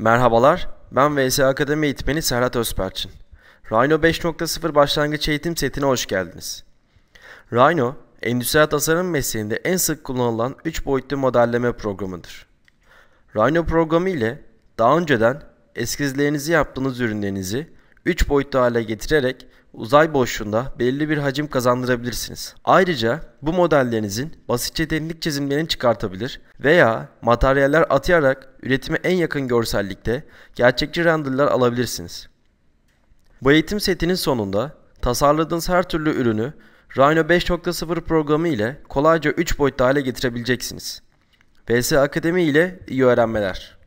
Merhabalar, ben VS Akademi eğitmeni Serhat Özperçin. Rhino 5.0 başlangıç eğitim setine hoş geldiniz. Rhino, endüstriyel tasarım mesleğinde en sık kullanılan 3 boyutlu modelleme programıdır. Rhino programı ile daha önceden eskizlerinizi yaptığınız ürünlerinizi 3 boyutlu hale getirerek uzay boşluğunda belli bir hacim kazandırabilirsiniz. Ayrıca bu modellerinizin basitçe derinlik çizimlerini çıkartabilir veya materyaller atayarak üretime en yakın görsellikte gerçekçi renderler alabilirsiniz. Bu eğitim setinin sonunda tasarladığınız her türlü ürünü Rhino 5.0 programı ile kolayca 3 boyutta hale getirebileceksiniz. VS Akademi ile iyi öğrenmeler.